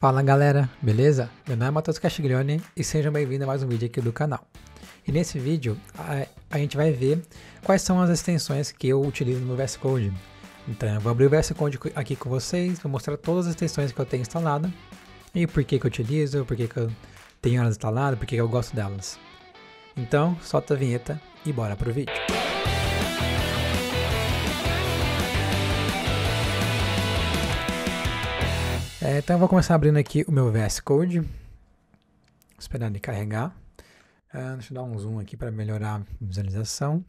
Fala galera, beleza? Meu nome é Matheus Castiglione e sejam bem-vindos a mais um vídeo aqui do canal. E nesse vídeo a, a, gente vai ver quais são as extensões que eu utilizo no VS Code. Então eu vou abrir o VS Code aqui com vocês, vou mostrar todas as extensões que eu tenho instalada e por que, que eu utilizo, por que, que eu tenho elas instaladas, por que, que eu gosto delas. Então solta a vinheta e bora pro vídeo. É, então eu vou começar abrindo aqui o meu VS Code. esperando ele carregar. Uh, deixa eu dar um zoom aqui para melhorar a visualização.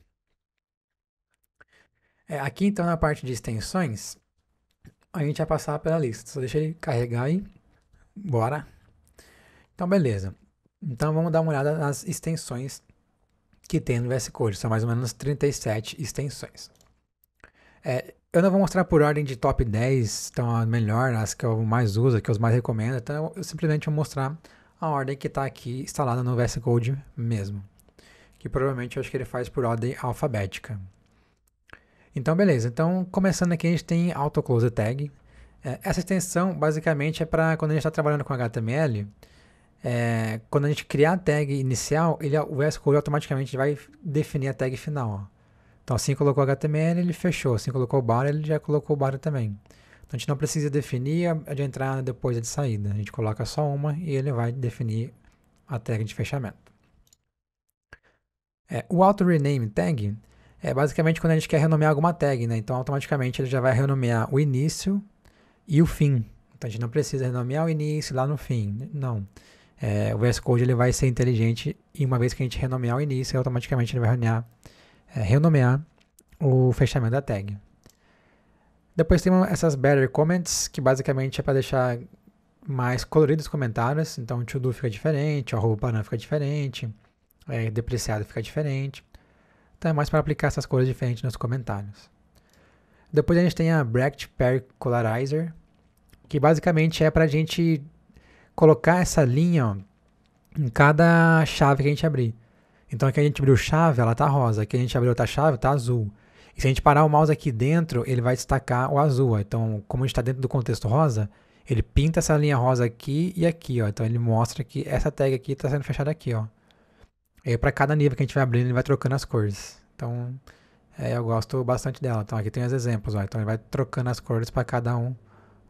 É, aqui então na parte de extensões, a gente vai passar pela lista. Só deixa ele carregar aí. Bora. Então beleza. Então vamos dar uma olhada nas extensões que tem no VS Code. São mais ou menos 37 extensões. É, eu não vou mostrar por ordem de top 10, então a melhor, as que eu mais uso, que eu mais recomendo, então eu simplesmente vou mostrar a ordem que está aqui instalada no VS Code mesmo. Que provavelmente eu acho que ele faz por ordem alfabética. Então, beleza. Então, começando aqui, a gente tem Close Tag. É, essa extensão, basicamente, é para quando a gente está trabalhando com HTML, é, quando a gente criar a tag inicial, ele, o VS Code automaticamente vai definir a tag final. Ó. Então, assim colocou HTML, ele fechou. Assim colocou o bar, ele já colocou o bar também. Então, a gente não precisa definir a de entrada depois a de saída. Né? A gente coloca só uma e ele vai definir a tag de fechamento. É, o auto rename tag é basicamente quando a gente quer renomear alguma tag, né? Então, automaticamente ele já vai renomear o início e o fim. Então, a gente não precisa renomear o início lá no fim, né? não. É, o VS Code ele vai ser inteligente e uma vez que a gente renomear o início, automaticamente ele vai renomear é, renomear o fechamento da tag. Depois tem essas better comments, que basicamente é para deixar mais coloridos os comentários. Então, to do fica diferente, arroba banana fica diferente, é, depreciado fica diferente. Então, é mais para aplicar essas cores diferentes nos comentários. Depois a gente tem a bracket Pair Colorizer, que basicamente é para a gente colocar essa linha ó, em cada chave que a gente abrir. Então aqui a gente abriu chave, ela tá rosa. Aqui a gente abriu outra chave, tá azul. E se a gente parar o mouse aqui dentro, ele vai destacar o azul. Então, como a gente está dentro do contexto rosa, ele pinta essa linha rosa aqui e aqui, ó. Então ele mostra que essa tag aqui está sendo fechada aqui, ó. E para cada nível que a gente vai abrindo, ele vai trocando as cores. Então, é, eu gosto bastante dela. Então aqui tem os exemplos, ó. Então ele vai trocando as cores para cada um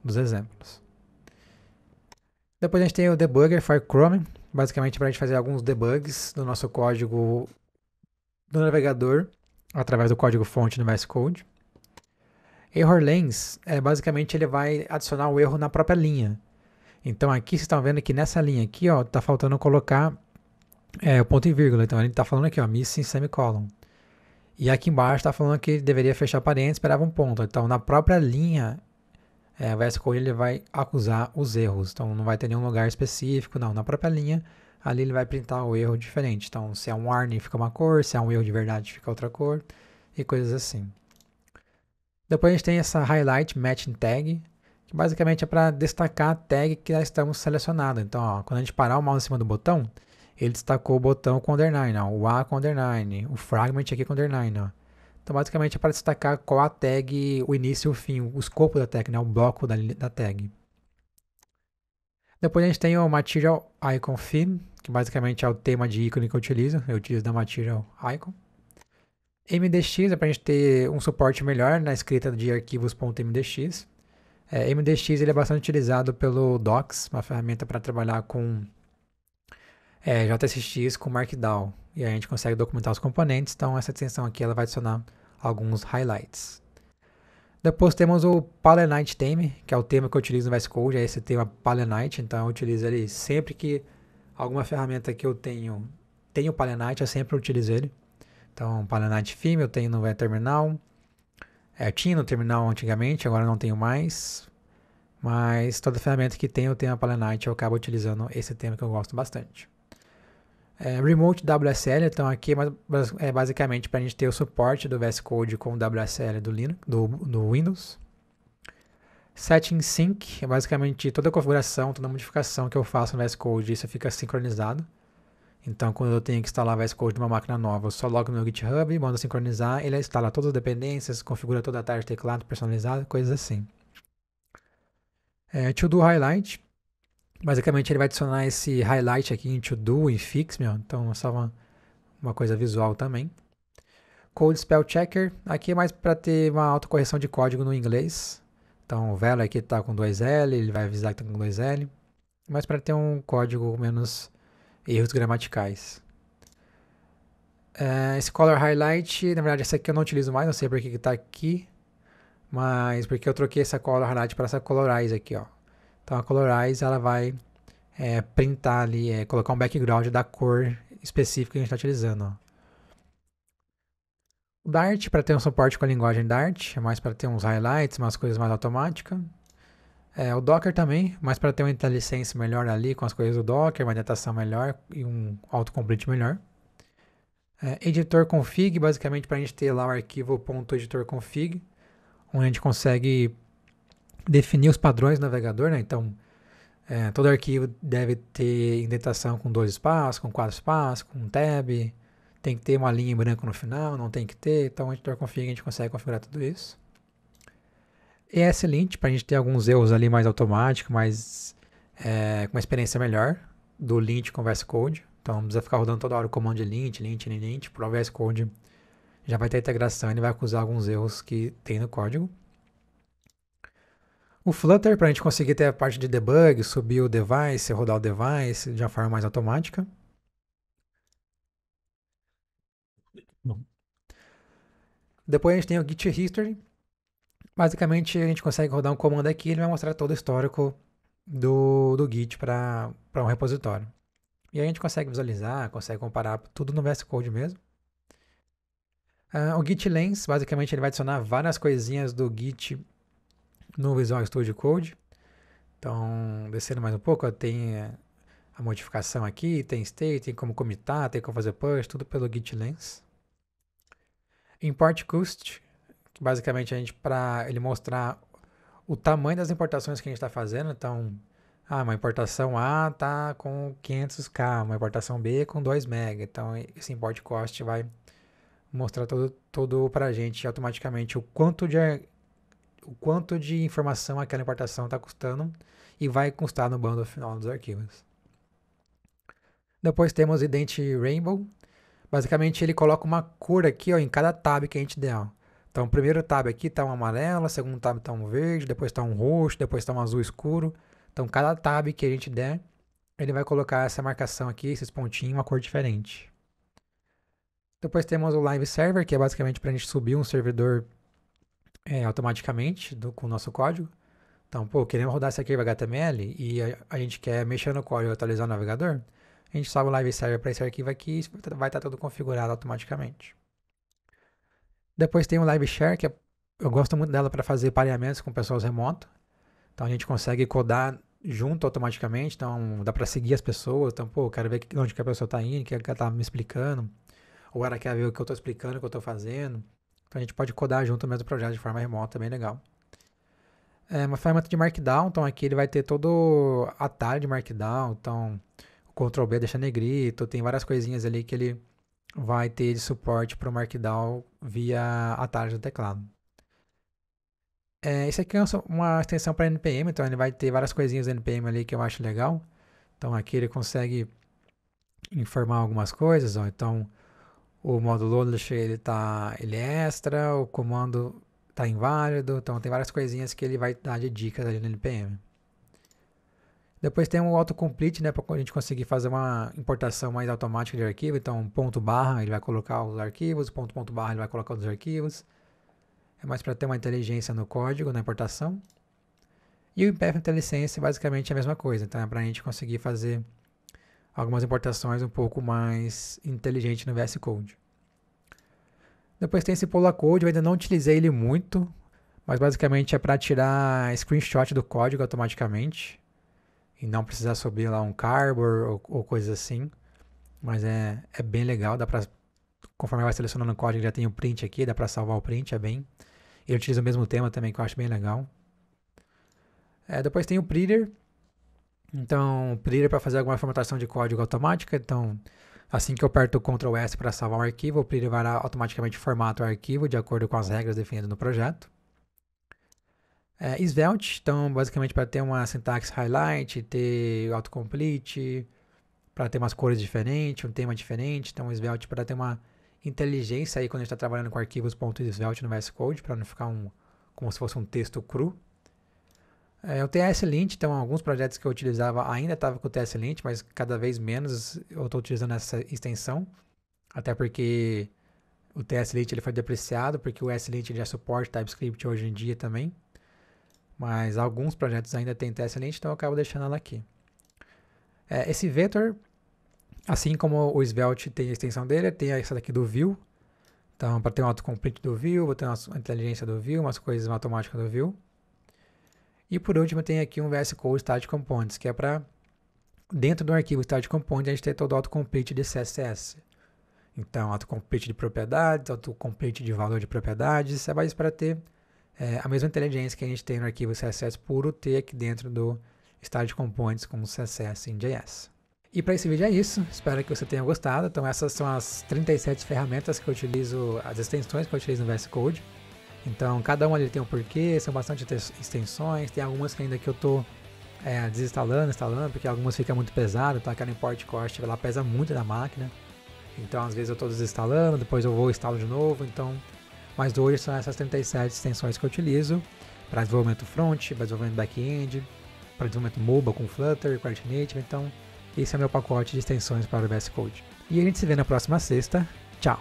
dos exemplos. Depois a gente tem o debugger for Chrome, basicamente para a gente fazer alguns debugs do nosso código do navegador através do código fonte do VS Code. Error lanes, é, basicamente ele vai adicionar o erro na própria linha. Então aqui vocês estão vendo que nessa linha aqui, ó, tá faltando colocar é, o ponto e vírgula. Então ele está falando aqui, ó, missing semicolon. E aqui embaixo está falando que deveria fechar parênteses, esperava um ponto. Então na própria linha é, vai escolher, ele vai acusar os erros. Então não vai ter nenhum lugar específico, não. Na própria linha, ali ele vai printar o erro diferente. Então se é um warning fica uma cor, se é um erro de verdade fica outra cor e coisas assim. Depois a gente tem essa highlight matching tag, que basicamente é para destacar a tag que já estamos selecionando. Então, ó, quando a gente parar o mouse em cima do botão, ele destacou o botão com underline, ó, o A com underline, o fragment aqui com underline, ó. Então, basicamente, é para destacar qual a tag, o início e o fim, o escopo da tag, né? o bloco da, da tag. Depois a gente tem o Material Icon Theme, que basicamente é o tema de ícone que eu utilizo. Eu utilizo da Material Icon. MDX é para a gente ter um suporte melhor na escrita de arquivos.mdx. É, MDX ele é bastante utilizado pelo Docs, uma ferramenta para trabalhar com é, JSX com Markdown. E a gente consegue documentar os componentes, então essa extensão aqui ela vai adicionar alguns highlights. Depois temos o Palenite Theme, que é o tema que eu utilizo no VS Code, é esse tema Palenite, então eu utilizo ele sempre que alguma ferramenta que eu tenho tem o Palenite, eu sempre utilizo ele. Então, Palenite Theme eu tenho no Terminal, é, tinha no Terminal antigamente, agora não tenho mais, mas toda ferramenta que tem o tema Palenite eu acabo utilizando esse tema que eu gosto bastante. É, remote WSL, então aqui é, é basicamente para a gente ter o suporte do VS Code com o WSL do, Linux, do, do Windows. Setting Sync é basicamente toda a configuração, toda a modificação que eu faço no VS Code, isso fica sincronizado. Então, quando eu tenho que instalar VS Code de uma máquina nova, eu só logo no meu GitHub, mando sincronizar, ele instala todas as dependências, configura toda a tarde de teclado personalizada, coisas assim. É, to do highlight Basicamente ele vai adicionar esse highlight aqui em to do, e fix, meu. Então é só uma, uma coisa visual também. Code Spell Checker, aqui é mais para ter uma autocorreção de código no inglês. Então o velo aqui está com 2L, ele vai avisar que está com 2L. Mas para ter um código com menos erros gramaticais. É, esse Color Highlight, na verdade esse aqui eu não utilizo mais, não sei porque que está aqui. Mas porque eu troquei essa Color Highlight para essa Colorize aqui, ó. Então a Colorize ela vai é, printar ali, é, colocar um background da cor específica que a gente está utilizando. O Dart para ter um suporte com a linguagem Dart, é mais para ter uns highlights, umas coisas mais automáticas. É, o Docker também, mais para ter uma licença melhor ali com as coisas do Docker, uma datação melhor e um autocomplete melhor. É, editor config, basicamente para a gente ter lá o arquivo config, onde a gente consegue definir os padrões do navegador, né? Então, é, todo arquivo deve ter indentação com dois espaços, com quatro espaços, com um tab. Tem que ter uma linha em branco no final, não tem que ter. Então, o editor tá config, a gente consegue configurar tudo isso. ESLint, para a gente ter alguns erros ali mais automáticos, mais é, com uma experiência melhor do lint com VS Code. Então, não precisa ficar rodando toda hora o comando de lint, lint, lint. Para o VS Code já vai ter integração e vai acusar alguns erros que tem no código. O Flutter, para a gente conseguir ter a parte de debug, subir o device, rodar o device de uma forma mais automática. Depois a gente tem o Git History. Basicamente, a gente consegue rodar um comando aqui e ele vai mostrar todo o histórico do, do Git para um repositório. E aí a gente consegue visualizar, consegue comparar tudo no VS Code mesmo. Uh, o Git Lens, basicamente, ele vai adicionar várias coisinhas do Git no Visual Studio Code. Então, descendo mais um pouco, tem é, a modificação aqui, tem state, tem como comitar, tem como fazer push, tudo pelo git lens. Import cost, que basicamente a gente para ele mostrar o tamanho das importações que a gente está fazendo. Então, ah, uma importação A tá com 500k, uma importação B com 2 MB, Então, esse import cost vai mostrar todo, todo para a gente automaticamente o quanto de o quanto de informação aquela importação está custando e vai custar no bando final dos arquivos. Depois temos o ident rainbow. Basicamente ele coloca uma cor aqui ó, em cada tab que a gente der. Ó. Então o primeiro tab aqui está um amarelo, o segundo tab está um verde, depois está um roxo, depois está um azul escuro. Então cada tab que a gente der, ele vai colocar essa marcação aqui, esses pontinhos, uma cor diferente. Depois temos o Live Server, que é basicamente para a gente subir um servidor é, automaticamente do, com o nosso código. Então, pô, queremos rodar esse arquivo HTML e a, a gente quer mexer no código e atualizar o navegador. A gente sobe o Live Server para esse arquivo aqui e vai estar tá tudo configurado automaticamente. Depois tem o Live Share, que é, eu gosto muito dela para fazer pareamentos com pessoas remoto. Então a gente consegue codar junto automaticamente, então dá para seguir as pessoas. Então, pô, eu quero ver onde que a pessoa está indo, o que ela está me explicando. Ou ela quer ver o que eu estou explicando, o que eu estou fazendo. Então a gente pode codar junto mesmo o projeto de forma remota, é bem legal. É uma ferramenta de Markdown, então aqui ele vai ter todo atalho de Markdown, então o Ctrl B deixa negrito, tem várias coisinhas ali que ele vai ter de suporte para o Markdown via atalho do teclado. É, esse aqui é uma extensão para NPM, então ele vai ter várias coisinhas do NPM ali que eu acho legal. Então aqui ele consegue informar algumas coisas, ó. então o módulo Lodash ele tá ele é extra, o comando tá inválido, então tem várias coisinhas que ele vai dar de dicas ali no npm. Depois tem o autocomplete, né, para a gente conseguir fazer uma importação mais automática de arquivo. Então, ponto barra ele vai colocar os arquivos, ponto ponto barra ele vai colocar os arquivos. É mais para ter uma inteligência no código, na importação. E o IPF IntelliSense basicamente é a mesma coisa, então é para a gente conseguir fazer algumas importações um pouco mais inteligente no VS Code. Depois tem esse Polar Code, eu ainda não utilizei ele muito, mas basicamente é para tirar screenshot do código automaticamente e não precisar subir lá um carbor ou, ou coisas assim. Mas é, é bem legal, dá para conforme vai selecionando o código, já tem o print aqui, dá para salvar o print, é bem. Ele utiliza o mesmo tema também, que eu acho bem legal. É, depois tem o Preader, então, pediria para fazer alguma formatação de código automática. Então, assim que eu aperto Ctrl S para salvar o arquivo, o Pretty vai automaticamente formatar o arquivo de acordo com as regras definidas no projeto. É, Svelte, então, basicamente para ter uma sintaxe highlight, ter autocomplete, para ter umas cores diferentes, um tema diferente. Então, Svelte para ter uma inteligência aí quando a gente está trabalhando com arquivos.svelte no VS Code, para não ficar um, como se fosse um texto cru. É, o TS Lint, então, alguns projetos que eu utilizava ainda estava com o TS Lint, mas cada vez menos eu estou utilizando essa extensão, até porque o TS Lint ele foi depreciado, porque o S Lint já suporta TypeScript hoje em dia também. Mas alguns projetos ainda tem TS Lint, então eu acabo deixando ela aqui. É, esse vetor assim como o Svelte tem a extensão dele, tem essa daqui do View. Então, para ter um autocomplete do View, vou ter uma inteligência do View, umas coisas matemáticas do View. E por último, tem aqui um VS Code Static Components, que é para dentro do arquivo Static Components a gente ter todo o autocomplete de CSS. Então, autocomplete de propriedades, autocomplete de valor de propriedades, isso é mais para ter é, a mesma inteligência que a gente tem no arquivo CSS puro, ter aqui dentro do Static Components com CSS em JS. E para esse vídeo é isso, espero que você tenha gostado. Então essas são as 37 ferramentas que eu utilizo, as extensões que eu utilizo no VS Code. Então, cada um dele tem um porquê, são bastante extensões, tem algumas que ainda que eu tô é, desinstalando, instalando, porque algumas ficam muito pesadas, então tá? aquela import cost ela pesa muito na máquina. Então, às vezes eu estou desinstalando, depois eu vou instalo de novo, então... Mas hoje são essas 37 extensões que eu utilizo para desenvolvimento front, para desenvolvimento back-end, para desenvolvimento mobile com Flutter, React Native, então esse é meu pacote de extensões para o VS Code. E a gente se vê na próxima sexta. Tchau!